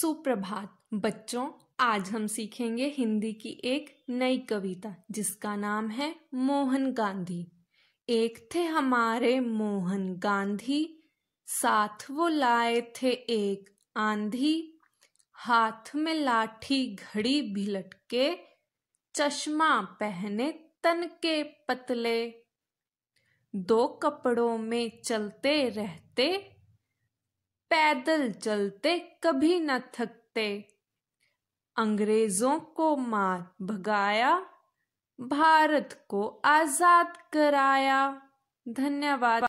सुप्रभात बच्चों आज हम सीखेंगे हिंदी की एक नई कविता जिसका नाम है मोहन गांधी एक थे हमारे मोहन गांधी साथ वो लाए थे एक आंधी हाथ में लाठी घड़ी भी लटके चश्मा पहने तन के पतले दो कपड़ों में चलते रहते पैदल चलते कभी न थकते अंग्रेजों को मार भगाया भारत को आजाद कराया धन्यवाद